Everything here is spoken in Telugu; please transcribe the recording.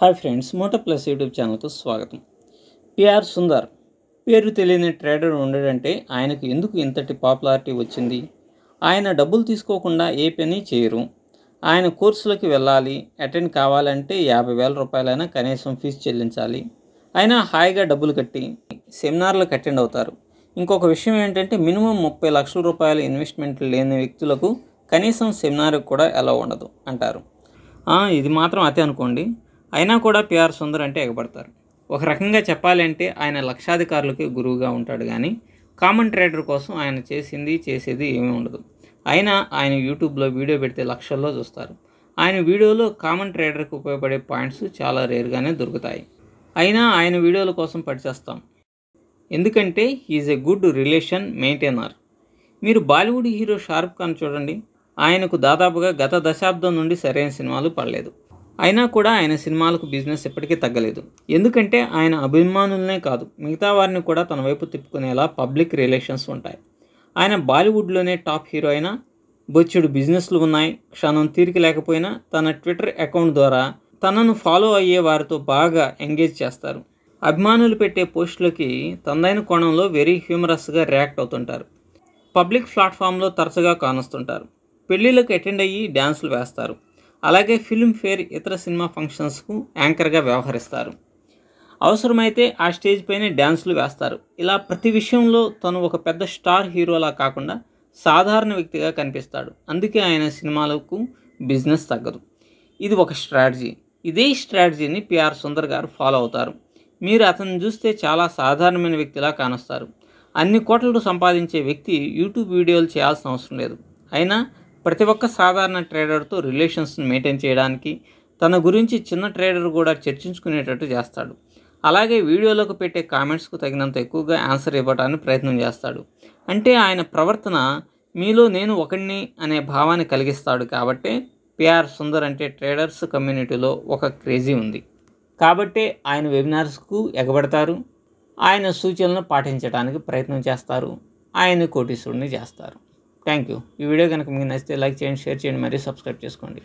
hi friends Moto Plus YouTube ఛానల్కు స్వాగతం పిఆర్ సుందర్ పేరు తెలియని ట్రేడర్ ఉండడంటే ఆయనకు ఎందుకు ఇంతటి పాపులారిటీ వచ్చింది ఆయన డబ్బులు తీసుకోకుండా ఏ పని చేయరు ఆయన కోర్సులకు వెళ్ళాలి అటెండ్ కావాలంటే యాభై వేల రూపాయలైనా కనీసం ఫీజు చెల్లించాలి అయినా హాయిగా డబ్బులు కట్టి సెమినార్లకు అటెండ్ అవుతారు ఇంకొక విషయం ఏంటంటే మినిమం ముప్పై లక్షల రూపాయల ఇన్వెస్ట్మెంట్ లేని వ్యక్తులకు కనీసం సెమినార్కి కూడా ఎలా ఉండదు అంటారు ఇది మాత్రం అతే అనుకోండి అయినా కూడా పిఆర్ సుందర్ అంటే ఎగబడతారు ఒక రకంగా చెప్పాలంటే ఆయన లక్షాధికారులకి గురువుగా ఉంటాడు కానీ కామన్ ట్రేడర్ కోసం ఆయన చేసింది చేసేది ఏమీ ఉండదు అయినా ఆయన యూట్యూబ్లో వీడియో పెడితే లక్షల్లో చూస్తారు ఆయన వీడియోలో కామన్ ట్రేడర్కి ఉపయోగపడే పాయింట్స్ చాలా రేర్గానే దొరుకుతాయి అయినా ఆయన వీడియోల కోసం పనిచేస్తాం ఎందుకంటే is a good relation maintainer మీరు బాలీవుడ్ హీరో షారుఖ్ ఖాన్ చూడండి ఆయనకు దాదాపుగా గత దశాబ్దం నుండి సరైన సినిమాలు పడలేదు అయినా కూడా ఆయన సినిమాలకు బిజినెస్ ఎప్పటికీ తగ్గలేదు ఎందుకంటే ఆయన అభిమానులనే కాదు మిగతా వారిని కూడా తన వైపు తిప్పుకునేలా పబ్లిక్ రిలేషన్స్ ఉంటాయి ఆయన బాలీవుడ్లోనే టాప్ హీరో అయినా బొచ్చుడు బిజినెస్లు ఉన్నాయి క్షణం తీరిక లేకపోయినా తన ట్విట్టర్ అకౌంట్ ద్వారా తనను ఫాలో అయ్యే వారితో బాగా ఎంగేజ్ చేస్తారు అభిమానులు పెట్టే పోస్టులకి తందైన కోణంలో వెరీ హ్యూమరస్గా రియాక్ట్ అవుతుంటారు పబ్లిక్ ప్లాట్ఫామ్లో తరచుగా కానొస్తుంటారు పెళ్ళిళ్ళకి అటెండ్ అయ్యి డ్యాన్సులు వేస్తారు అలాగే ఫిల్మ్ఫేర్ ఇతర సినిమా ఫంక్షన్స్కు యాంకర్గా వ్యవహరిస్తారు అవసరమైతే ఆ స్టేజ్ పైనే డ్యాన్సులు వేస్తారు ఇలా ప్రతి విషయంలో తను ఒక పెద్ద స్టార్ హీరోలా కాకుండా సాధారణ వ్యక్తిగా కనిపిస్తాడు అందుకే ఆయన సినిమాలకు బిజినెస్ తగ్గదు ఇది ఒక స్ట్రాటజీ ఇదే స్ట్రాటజీని పిఆర్ సుందర్ గారు ఫాలో అవుతారు మీరు అతను చూస్తే చాలా సాధారణమైన వ్యక్తిలా కానొస్తారు అన్ని కోట్లు సంపాదించే వ్యక్తి యూట్యూబ్ వీడియోలు చేయాల్సిన అవసరం లేదు అయినా ప్రతి ఒక్క సాధారణ ట్రేడర్తో రిలేషన్స్ని మెయింటైన్ చేయడానికి తన గురించి చిన్న ట్రేడర్ కూడా చర్చించుకునేటట్టు చేస్తాడు అలాగే వీడియోలోకి పెట్టే కామెంట్స్కు తగినంత ఎక్కువగా ఆన్సర్ ఇవ్వడానికి ప్రయత్నం చేస్తాడు అంటే ఆయన ప్రవర్తన మీలో నేను ఒకడిని అనే భావాన్ని కలిగిస్తాడు కాబట్టి పిఆర్ సుందర్ అంటే ట్రేడర్స్ కమ్యూనిటీలో ఒక క్రేజీ ఉంది కాబట్టే ఆయన వెబినార్స్కు ఎగబడతారు ఆయన సూచనలను పాటించడానికి ప్రయత్నం చేస్తారు ఆయన కోటీశ్వరుని చేస్తారు థ్యాంక్ యూ ఈ వీడియో కనుక మీకు నచ్చితే లైక్ చేయండి షేర్ చేయండి మరియు సబ్స్క్రైబ్ చేసుకోండి